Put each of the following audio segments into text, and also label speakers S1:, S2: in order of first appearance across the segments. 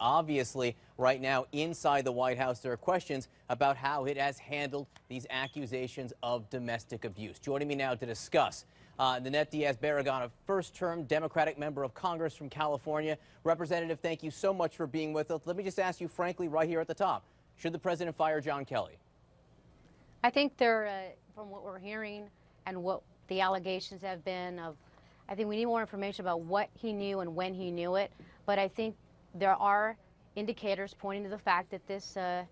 S1: obviously, right now inside the White House, there are questions about how it has handled these accusations of domestic abuse. Joining me now to discuss uh, Nanette Diaz Barragana, first term Democratic member of Congress from California. Representative, thank you so much for being with us. Let me just ask you, frankly, right here at the top should the president fire John Kelly?
S2: I think there, uh, from what we're hearing and what the allegations have been of, I think we need more information about what he knew and when he knew it. But I think there are indicators pointing to the fact that this uh,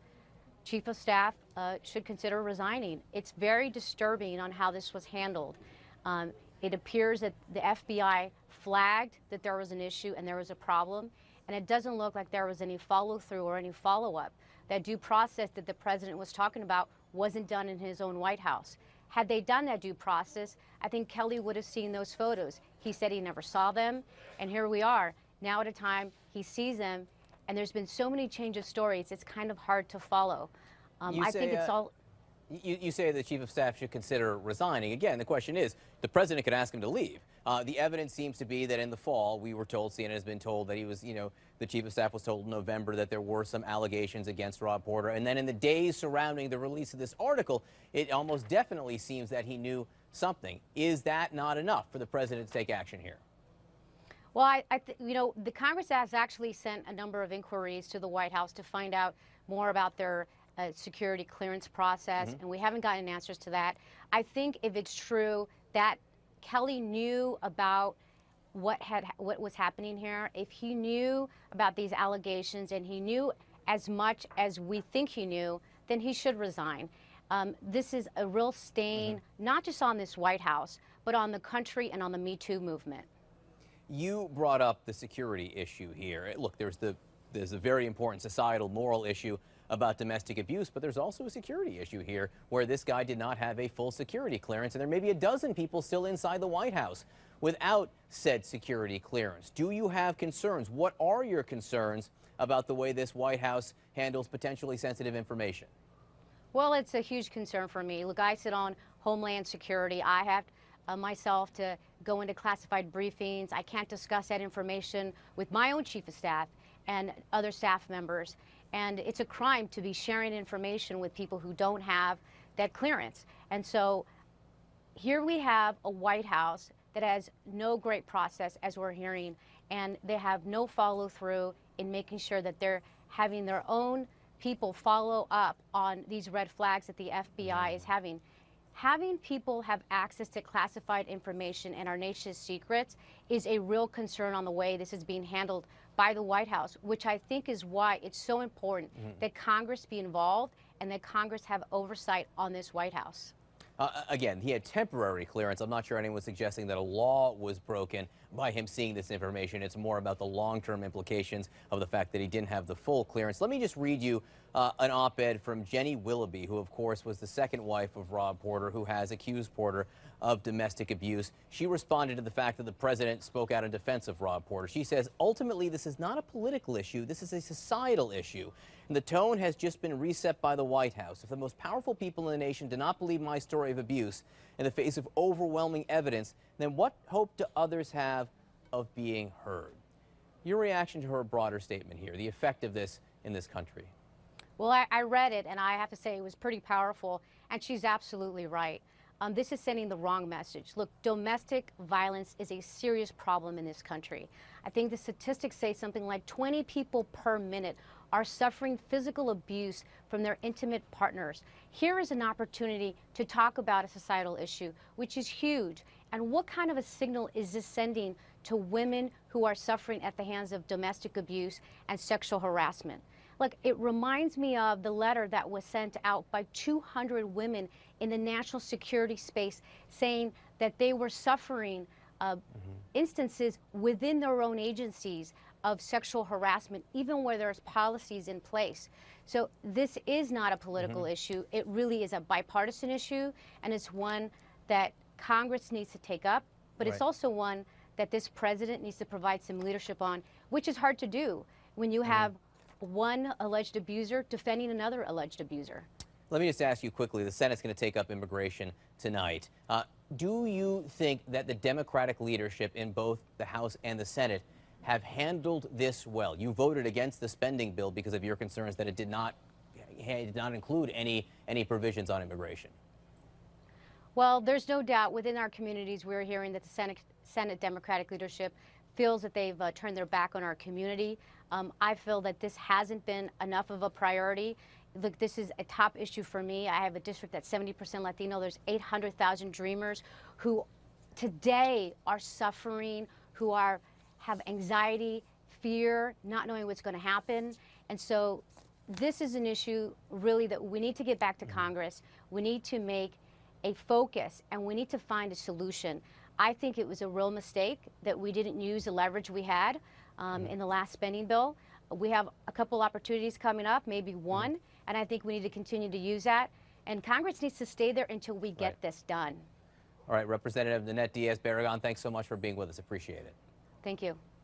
S2: chief of staff uh, should consider resigning. It's very disturbing on how this was handled. Um, it appears that the FBI flagged that there was an issue and there was a problem, and it doesn't look like there was any follow through or any follow up. That due process that the president was talking about wasn't done in his own White House. Had they done that due process, I think Kelly would have seen those photos. He said he never saw them, and here we are now at a time. He sees them, and there's been so many change of stories. It's kind of hard to follow. Um, I say, think it's uh, all.
S1: You, you, say the chief of staff should consider resigning. Again, the question is, the president could ask him to leave. Uh, the evidence seems to be that in the fall, we were told, CNN has been told that he was, you know, the chief of staff was told in November that there were some allegations against Rob Porter. And then in the days surrounding the release of this article, it almost definitely seems that he knew something. Is that not enough for the president to take action here?
S2: Well, I, I you know, the Congress has actually sent a number of inquiries to the White House to find out more about their uh, security clearance process, mm -hmm. and we haven't gotten answers to that. I think if it's true that Kelly knew about what had what was happening here, if he knew about these allegations and he knew as much as we think he knew, then he should resign. Um, this is a real stain, mm -hmm. not just on this White House, but on the country and on the Me Too movement
S1: you brought up the security issue here. Eh, look, there's the there's a very important societal moral issue about domestic abuse, but there's also a security issue here where this guy did not have a full security clearance, and there may be a dozen people still inside the White House without said security clearance. Do you have concerns? What are your concerns about the way this White House handles potentially sensitive information?
S2: Well, it's a huge concern for me. Look, I sit on Homeland Security. I have uh, myself to go into classified briefings. I can't discuss that information with my own chief of staff and other staff members. And it's a crime to be sharing information with people who don't have that clearance. And so here we have a White House that has no great process, as we're hearing, and they have no follow through in making sure that they're having their own people follow up on these red flags that the FBI is mm-hmm. having having people have access to classified information and our nation's secrets is a real concern on the way this is being handled by the White House, which I think is why it's so important mm -hmm. that Congress be involved and that Congress have oversight on this White House.
S1: Uh, uh again, he had temporary clearance. I'm not sure anyone's suggesting that a law was broken by him seeing this information. It's more about the long-term implications of the fact that he didn't have the full clearance. Let me just read you uh, an op-ed from Jenny Willoughby, who of course was the second wife of Rob Porter, who has accused Porter of domestic abuse. She responded to the fact that the president spoke out in defense of Rob Porter. She says, ultimately, this is not a political issue. This is a societal issue. And the tone has just been reset by the White House. If the most powerful people in the nation do not believe my story of abuse in the face of overwhelming evidence, then what hope do others have of being heard? Your reaction to her broader statement here, the effect of this in this country.
S2: Well, I, I, read it, and I have to say it was pretty powerful, and she's absolutely right. Um, this is sending the wrong message. Look, domestic violence is a serious problem in this country. I think the statistics say something like 20 people per minute are suffering physical abuse from their intimate partners. Here is an opportunity to talk about a societal issue, which is huge. And what kind of a signal is this sending to women who are suffering at the hands of domestic abuse and sexual harassment? Look, it reminds me of the letter that was sent out by 200 women in the national security space saying that they were suffering uh, mm -hmm. instances within their own agencies of sexual harassment, even where there's policies in place. So this is not a political mm -hmm. issue. It really is a bipartisan issue, and it's one that Congress needs to take up, but right. it's also one that this president needs to provide some leadership on, which is hard to do when you mm-hmm. have. Mm -hmm one alleged abuser defending another alleged abuser.
S1: Let me just ask you quickly the Senate's going to take up immigration tonight. Uh, do you think that the Democratic leadership in both the House and the Senate have handled this well? You voted against the spending bill because of your concerns that it did not eh, it did not include any any provisions on immigration.
S2: Well, there's no doubt within our communities we're hearing that the Senate Senate Democratic leadership feels that they've uh, turned their back on our community. Um, I feel that this hasn't been enough of a priority. Look, this is a top issue for me. I have a district that's 70% Latino. There's 800,000 dreamers who today are suffering, who are have anxiety, fear, not knowing what's going to happen. And so this is an issue really that we need to get back to mm-hmm. Congress. We need to make a focus and we need to find a solution. I think it was a real mistake that we didn't use the leverage we had um, mm-hmm. in the last spending bill. We have a couple opportunities coming up, maybe mm-hmm. one, mm -hmm. and I think we need to continue to use that. And Congress needs to stay there until we get right. this done.
S1: All right, Representative Nanette Diaz-Barragon, thanks so much for being with us. Appreciate it.
S2: Thank you.